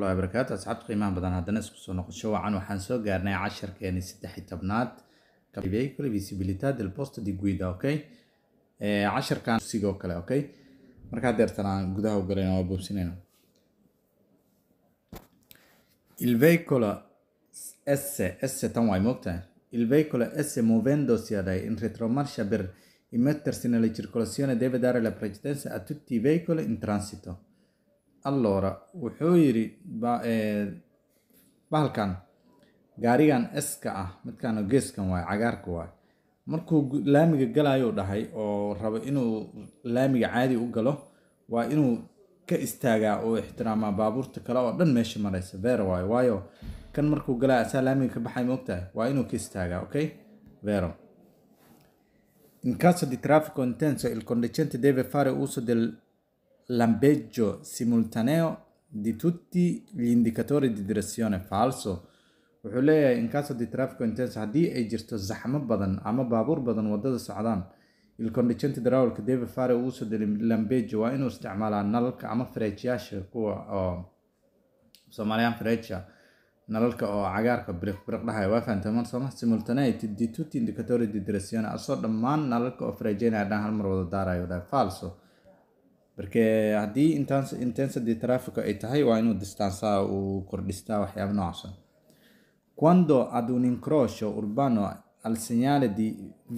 waraxmatullahi wabarakaatu asxaabta qiimaha badan haddana isku soo noqosho wacan waxaan soo gaarnay casharkeeni saddex tobnaad la visibilità del posto di guida okay eh, casharkan sigoo kale okay markaa deertan aan gudaha u waa boobsinayna il veicolo s s tan waay moogtahay il veicolo s movendosi ad in retromarcia per immettersi nella circolazione deve dare la precedenza a tutti i veicoli in transito allora wuxuu yidhi eh, bahalkan gaarigan eska ah midkaan geeskan waay cagaarka waay markuu laamiga galaayuu dhahay oo rabo inuu laamiga caadi u galo waa inuu ka istaagaa oo ixtiraamaa baabuurta kale oo dhan meesha maraysa vero waayo waayo kan markuu galaa asaa laamiga ka baxay moogtahay waa inuu ka istaagaa okay vero in caso di traffico intenso il conducente deve fare uso del lampeggio simultaneo di tutti gli indicatori di direzione falso wuxuu leeyahay in caso di traffico intense haddii ay e jirto zaxmo badan ama baabuur badan wadada socdaan il darawalka david fare uu soo delay waa inuu isticmaalaa nalalka ama freejiyaasha kuwa oo soomaaliyaan freeja nalalka oo cagaarka biriqbiriq dhahaya waa fahamtay mar simultaneity di tutti indicatori di direzione asoo dhammaan nalalka oo freejaynaya dhan hal mar wada daarayo dhahay falso marka haddii intensity traffic ay tahay waa inuu distansaa uu kordhistaa waxyaaba noocaasa quando ad un incrocio urbano al segnale di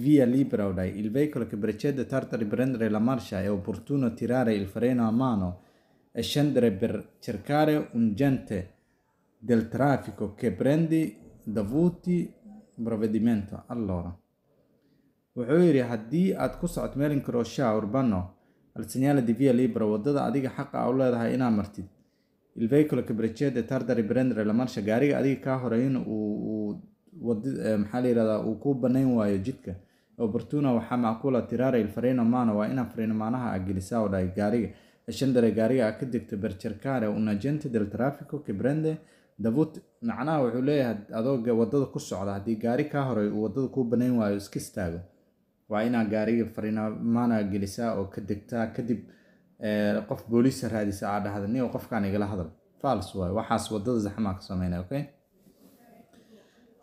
via libera dai il veicolo che precede tarda a riprendere la marcia è opportuno tirare il freno a mano e scendere per cercare un gente del traffico che prendi dovuti provvedimento allora wuxuu yidhi haddii aad ku socot meel inkroshaa urbano al segnale di via libera wadada adiga xaqa a u leedahay inaa martid il veicolo che precede tarda riprendere la marcia gaariga adiga kaa horeyn uu eh, maxaa la yirahdaa uu kuu banayn waayo jidka oportuna waxaa macquula tirare il freno mano waa inaa freno manaha a gelisaa oo dhahay gaariga ascendere gaariga a ka degto bercerkare cercare un agente del trafico che brende davut macnaha wuxuu leeyahay adoo wadada ku socda haddii gaari kaa horey uu wadada kuu banayn waayo iska istaago waa inaad gaariga fariimaana gelisaa oo ka degtaa kadib qof booliisa raadisa aa dhahda niyo qofkaan igala hadal fals waay waxaas wadada zaxmaa ka sameynaya okay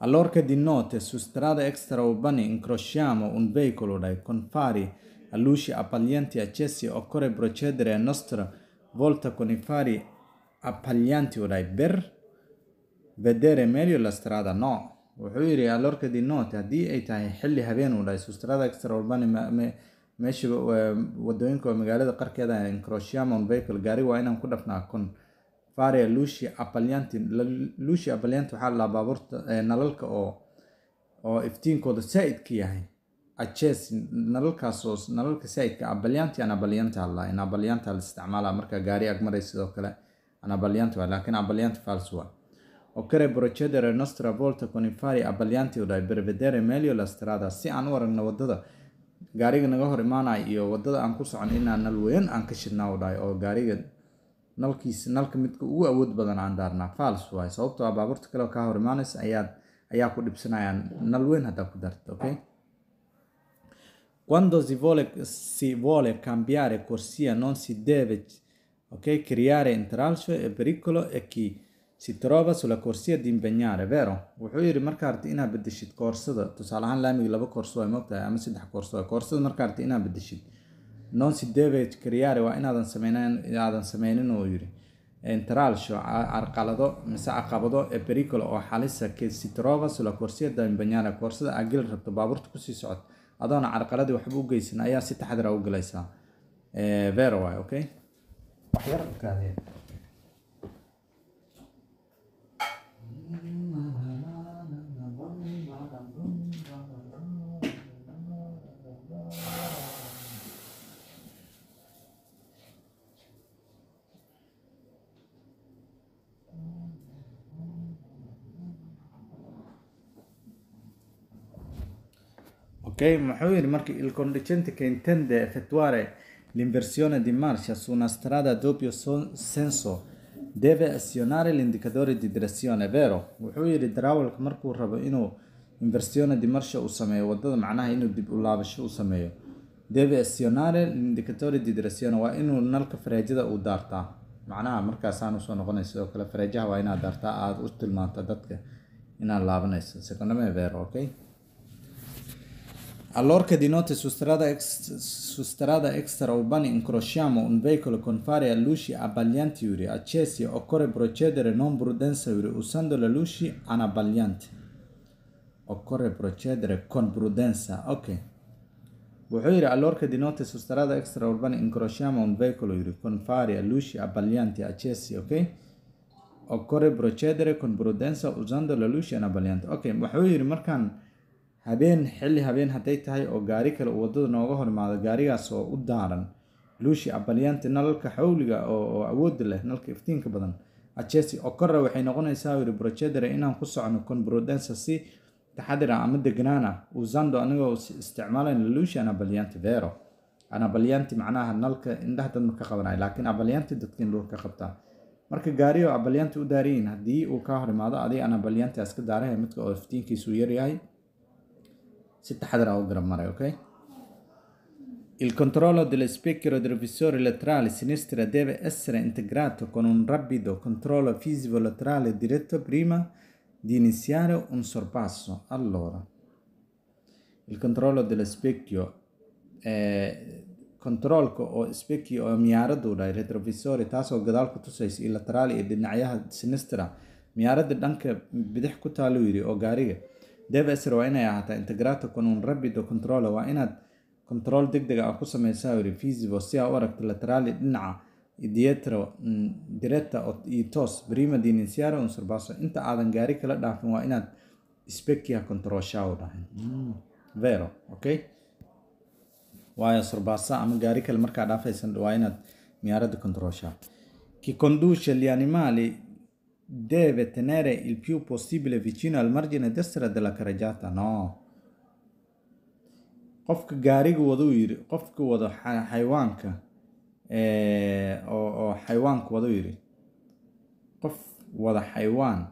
Allora di note su strade extraurbane incrociamo un veicolo dai confari a luci appaglianti accesi occorre procedere a nostra volta con i fari appaglianti o dai per vedere meglio la strada no wuxuu yidhi alorka ah, di not haddii ay tahay xilli habeen uu dhahay sustrada extraorbani meesha wadooyinka oo magaalada qarkeeda ah encrochia monvecle gaari waa inaan ku dhafnaa kon faria lushi apalyanti lushi apalyanti waxaa lalaa baabuurta eh, nalalka oo oo iftiinkooda saa'idka yahay aces nalalkaasoo nalalka saa'idka apalyanti anabalyanta alla in abalyanta la isticmaalaa markaa gaari agmaray sidoo kale anabalyanta waa laakiin abalyanta fals waa Occorrebbero cedere le nostre avvolte con i fari abbaglianti o dai per vedere meglio la strada si aan u aragno wadada gaariga naga hor imaanaya iyo wadada aan ku socon inaan nal weyn aan ka shidnaa u dhahay oo gaariga nalkiisa nalka midka ugu awood badan aan daarnaa faals waay sababtoo ah baabuurta kale kaa hor imaanaysa ayaad ayaa ku dhibsanayaan nal weyn haddaa ku darta okay Quando si vuole, si vuole cambiare corsia non si deve okay, creare intralcio e pericolo e chi si trova sulla corsia di impegnare vero wuxuu yidhi markaa rabti inaad bedeshid koorsada tusaale ahaan laamiga laba koorso ay mogtahay ama saddex koorso koorsada markaa rabti inaad bedeshid non si deve creare waa inaadan sameynin aadan sameynin uu yidhi entralcio carqalado mise caqabado e pericolo oo xalisa che si trova sulla corsia da impegnare koorsada aad geli rabto baabuurta kusii socod adoona carqaladii waxba u geysan ayaa si taxadira ah u galaysaa vero waay okay wax yar kaadeen Ok, muxuu yidhi marka il contingente que intende effettuare l'inversione di marcia su una strada a doppio senso deve azionare l'indicatore di direzione, vero? Wuxuu yidhi darawalka markuu rabo inuu inversione di marcia uu sameeyo wadada macnaha inuu dib u laabasho u sameeyo deve azionare l'indicatore di direzione waa inuu nalka faraajada uu daartaa macnaha markaasaanu soo noqonaysa sidoo kale faraajaha waa inaad daartaa aada u tilmaanto dadka inaad laabanayso secondame vero okay Allorché di notte su strada, ex, su strada extraurbana incrociamo un veicolo con fari a e luci abbaglianti uri accesi, occorre procedere non prudenza uri usando le luci anabbaglianti. Occorre procedere con prudenza, ok. Wuxuu yidhi allorché di notte su strada extraurbana incrociamo un veicolo uri con fari a e luci abbaglianti accesi, ok. Occorre procedere con prudenza usando le luci anabbaglianti. Ok, wuxuu yidhi markaan habeen xilli habeen hadday tahay oo gaari kale uu wadada nooga horimaado gaarigaas oo u daaran luushi abalyaanti nalalka xawliga ah oo awoodda leh nalka iftiinka badan achesi okora waxay noqonaysaa yiri brojedere inaan ku socno konbrodensa si taxadira ah ama degnaana ah usando anigoo isticmaalayna luushi aan vero aan macnaha nalka indhaha dadma ka qabanaya laakiin abalyaanti dadka indhuur qabtaa marka gaari oo u daarayin haddii uu ka horimaado adig aan abalyaantiaas ka daarahay midka oo iftiinkiisu yaryahay si taxadar ah u garab maray ok Il controllo dello specchio retrovisore laterale sinistra deve essere integrato con un rapido controllo fisico laterale diretto prima di iniziare un sorpasso. Allora, il controllo dello specchio è controlka oo speki oo miyaaraduu retrovisori taasoo gadaal ku tusaysa iyo lateraali iyo dhinacyaha sinistra miyaaradii dhanka bidix ku taaluu yiri oo gaariga deve essere waa inay ahaataa integrato con un rabido controle waa inaad control degdeg a ku sameysaa yiri visivo si aa u aragto laterali dhinaca e dietro mm, direta iyo toos prima di un sorbasso inta aadan gaari kala dhaafin waa inaad specchia controshaw dhahin mm. vero okay waayo sorbaasa ama gaari kale markaa dhaafaysan waa inaad miyaarada controshaw chi conduce deve tenere il più possibile vicino al margine destra della carreggiata no qofka gaariga wada yiri qofka wada xayawaanka eh, oo xayawaanka wada yiri qof wada xayawaan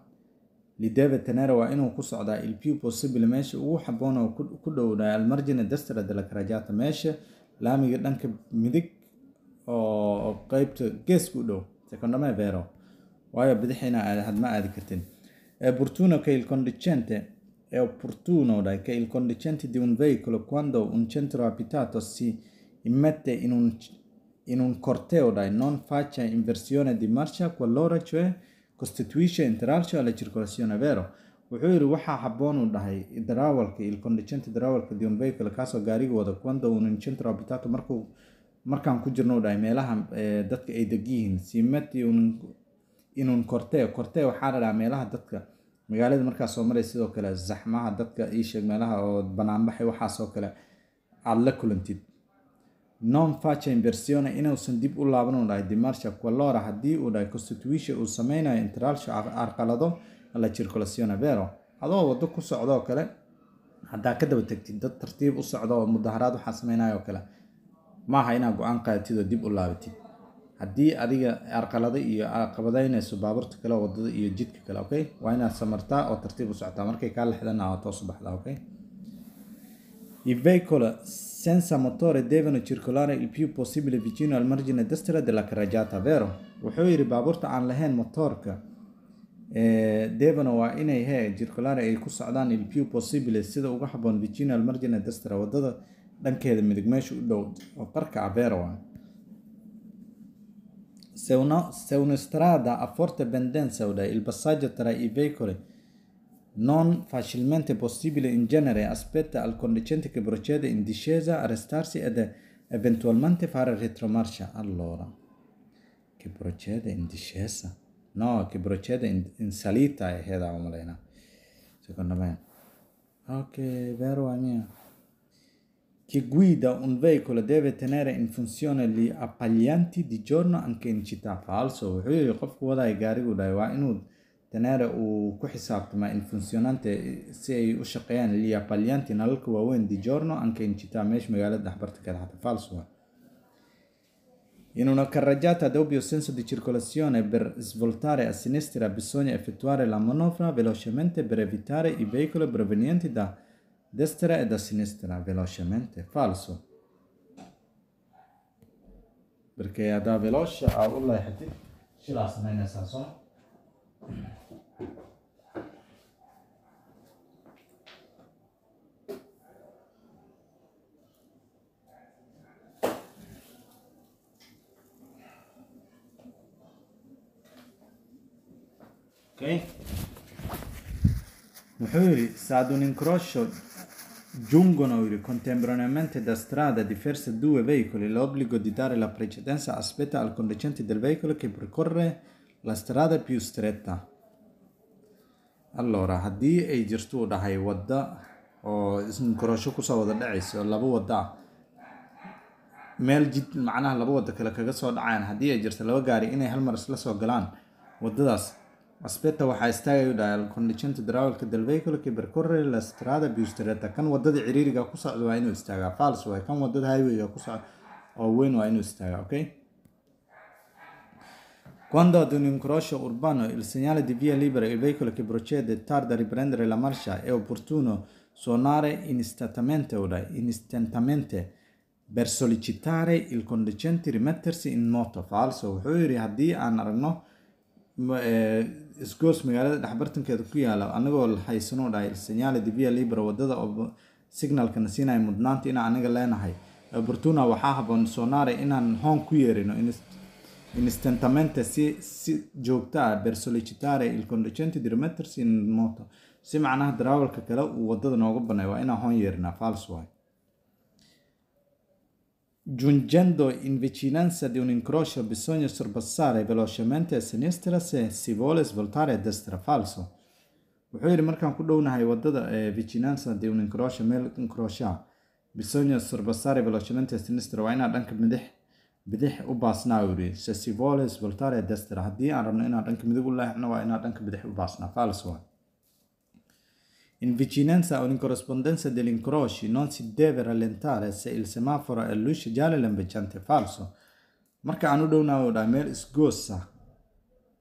lideve tenere waa inuu ku socdaa il più possibile meesha ugu xaboon oo ku dhowdaa almargine destra della carreggiata meesha laamiga dhanka midig oo qeybta geeska u dhow secondome vero waayo bidixina had ma aadi kartin opportuno e che il conducente è e opportuno che il conducente di un veicolo quando un centro abitato si immette in un, in un corteo dai, non faccia inversione di marcia qualora cioè costituisce intralcio alla circolazione vero wuxuu yidhi waxaa haboon uu dhahay darawalka il conducente darawalka di un vehicle kaasoo gaariga wada quando un centro abitato markuu markaan ku jirno u dhahay meelaha eh, dadka ay degyihiin si metti un inuun kortee kortee waxaa ladhahaa meelaha dadka magaalada markaad soo maray sidoo kale zaxmaha dadka iisheeg meelaha oo banaanbaxay waxaasoo kale aada la kulantid non facha inversione inuusan dib u laaban dhahay dimarsha qualora haddii uu dhahay constituisha uu sameynayo interalsha arqalado la circulazione vero adoo wado ku socdaoo kale haddaa ka daba tegtid dad tartiib u socda oo mudaharaad waxaa sameynayo kale maaha inaad go-aan qaadatid oo dib u laabatid haddii adiga arqalada iyo qabadaynayso baabuurta kale wadada iyo jidka kale okay waa inaad samartaa oo tartiib u socotaa markay kaa lexdana waa toos u okay Il veicolo motore devono circolare il più possibile vicino al margine destra della carreggiata, vero? Wuxuu yidhi baabuurta aan lahayn motorka eh, devono waa inay he circolare ay ku socdaan il più possibile sida uga haboon vicino al margine destra wadada dhankeeda midig meesha u dhow oo qarkaca vero waa se, una, se una strada a forte pendenza o il passaggio tra i veicoli non facilmente possibile in genere aspetta al conducente che procede in discesa arrestarsi ed eventualmente fare retromarcia allora che procede in discesa no che procede in, in salita è eh, da Omlena secondo me ok vero è mia che guida un veicolo e deve tenere in funzione gli appaglianti di giorno anche in città. Falso, wuxuu yidhi qofku wadaya gaarigu dhahay waa inuu tenere uu ku xisaabtama il funzionante eh, si ay u shaqeeyaan gli appaglianti nalalka waaweyn di giorno anche in città meesha magaalada dhexbarta ka Falso. Waa. In una carreggiata ad ovvio senso di circolazione per svoltare a sinistra bisogna effettuare la manovra velocemente per evitare i veicoli provenienti da destra e da sinistra velocemente, falso. Perché ada veloce a u leexatid shilaa samaynaysaa soo okay. Muxuu yidhi saadunincrosho Giungono contemporaneamente da strada diverse due veicoli. L'obbligo di dare la precedenza aspetta al conducente del veicolo che percorre la strada più stretta. Allora, haddii e ay jirto dhahay wada oo ismukorasho kusoo wada dhacayso laba wadda meel jid macnaha laba wadda kale kaga soo dhacaan haddii ay e jirto laba gaari inay hal mar isla soo galaan wadadaas Aspetta waxaa istaagay dial conditioned drawalka del vehicle che la strada più kan wadada ciriiriga ku socda waa inuu istaagaa false way kan wadada highwayga ku socda oo weyn waa inuu istaagaa okay Quando ad un incrocio urbano il segnale di via libera il veicolo che procede tarda a riprendere la marcia è e opportuno suonare istantaneamente ora istantaneamente per sollecitare il conducente rimettersi in moto falso wuxuu yiri haddii aan aragno Eh, isgoos magaalada dhexbartankeeda ku yaala anagoo haysanoo dhahay senyale divia libra wadada oo signalkana siinaya mudnaanta inaan anaga leenahay bortuna waxaa haboon sonaare inaan hoon ku yeerino instantamente si si joogto ah per sollicitare il in moto si macnaha darawalka kale uu wadada nooga banay waa inaan hoon yeerina fals giungendo in vicinanza di un incrocio bisogna sorpassare velocemente a sinistra se si vuole svoltare a destra falso wuxuu yidhi markaan ku dhownahay wadada ee eh, vicinanza di un incrocio meel incrocia bisogna sorpassare velocemente a sinistra waa inaa dhanka midix bidix u baasnaa uu yidhi se si vuole svoltare a destra haddii aan rabno inaa dhanka midig u leexno waa inaad dhanka bidix u baasnaa falso In vicinanza a una corrispondenza dell'incrocio non si deve rallentare se il semaforo è luce gialla e lampeggiante è e falso. Marka aan u dhownaawdha meel isgoosa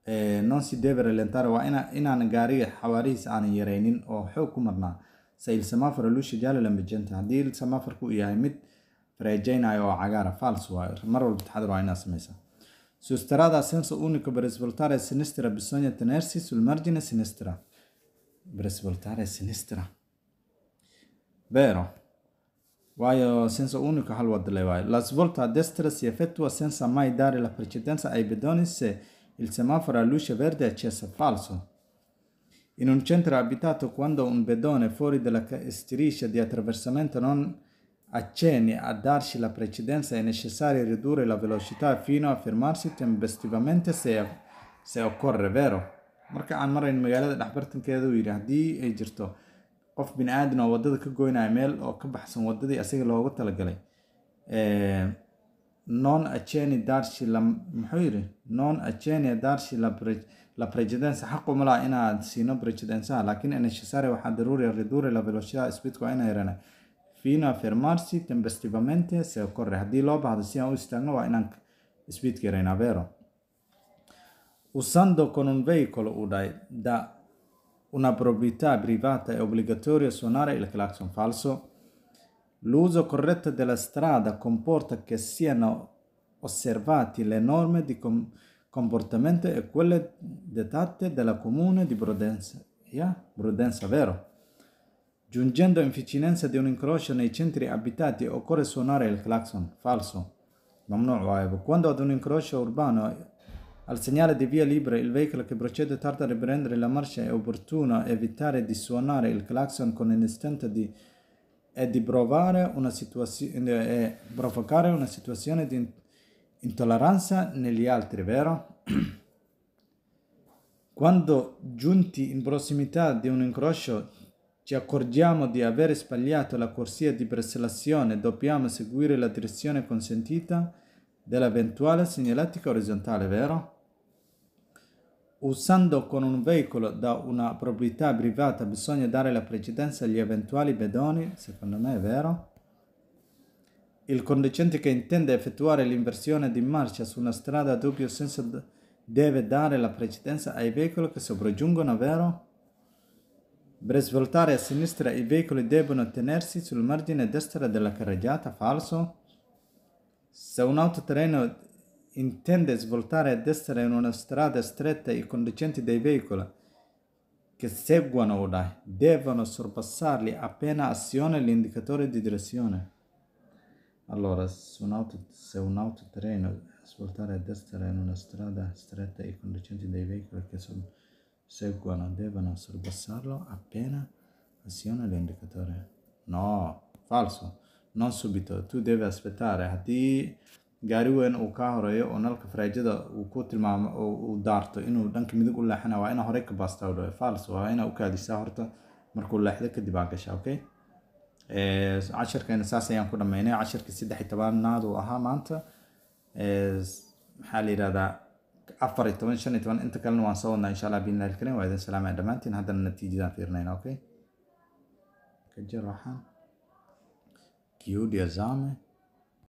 e non si deve rallentare waa inaan gaariga xawaarihiis aanan yaraynin oo xoog ku marnaa se il semaforo è luce gialla lampeggiante haddii il semaforku yahay mid farejaynayo oo cagaara falso waay mar walba taxadar waa Su estrada ascenso único para exaltar a sinistra bisogna tenersi sul margine sinistra. dovresti voltare a sinistra. Vero, Vai Waayo senso unico hal wada le waayo. La svolta a destra si effettua senza mai dare la precedenza ai bedoni se il semaforo a luce verde è cessa falso. In un centro abitato quando un bedone fuori dalla striscia di attraversamento non accenni a darci la precedenza è necessario ridurre la velocità fino a fermarsi tempestivamente se, se occorre, vero? marka aan marayn magaalada dhexbartankeeda uu yidhi haddii ay jirto qof bini aadan oo waddada ka goynaya meel oo ka baxsan wadadii asaga loogu talagalay eh, non acheni darshi la muxuu yidhi non acheni darshi la precedenza xaqu ma inaad siino precedenzaha laakiin è waxaa daruuri a ridurre la velocità speedku waa inay rana fino fermarsi tempestivamente se occorre haddii loo baahdo si aan u istaagno waa inaan speedka yarayna vero usando con un veicolo udai da una proprietà privata è obbligatorio suonare il clacson falso, l'uso corretto della strada comporta che siano osservati le norme di com- comportamento e quelle dettate dalla comune di Prudenza. Yeah? Prudenza, vero? Giungendo in vicinanza di un incrocio nei centri abitati occorre suonare il clacson falso. Quando ad un incrocio urbano al segnale di via libera il veicolo che procede tarda a riprendere la marcia è opportuno evitare di suonare il clacson con l'istante di, e di provare una situazione e provocare una situazione di intolleranza negli altri, vero? Quando giunti in prossimità di un incrocio ci accorgiamo di aver sbagliato la corsia di preselazione, dobbiamo seguire la direzione consentita dell'eventuale segnaletica orizzontale, vero? Usando con un veicolo da una proprietà privata bisogna dare la precedenza agli eventuali pedoni, secondo me è vero. Il conducente che intende effettuare l'inversione di marcia su una strada a doppio senso deve dare la precedenza ai veicoli che sopraggiungono, vero? Per svoltare a sinistra i veicoli devono tenersi sul margine destra della carreggiata, falso? Se un autotreno intende svoltare a destra in una strada stretta i conducenti dei veicoli che seguono Uday devono sorpassarli appena aziona l'indicatore di direzione. Allora, se un, auto, se un autotreno svoltare a destra in una strada stretta i conducenti dei veicoli che sono seguono devono sorpassarlo appena aziona l'indicatore. No, falso. Non subito, tu devi aspettare. Hadi gaari weyn uu ka horeeyo oo nalka faraajada uu ku tilmaamo oo uu daarto inuu dhanka midig u leexana waa inaa horey ka bastawdo fals waa inaa u kaadisaa horta markuu leexdo kadib aa gashaa okay cashirkana saas ayaan ku dhameynay cashirkii saddex tobanaad uu ahaa maanta maxaa la yihahdaa afar iyo toban shan iyo toban inta kalena waan soo wadnaa insha allah biidni illahi waa idin salaamaya dhammaantiin haddana natiijadaan fiirinayna okay kajar waxaan kiudi azame eh.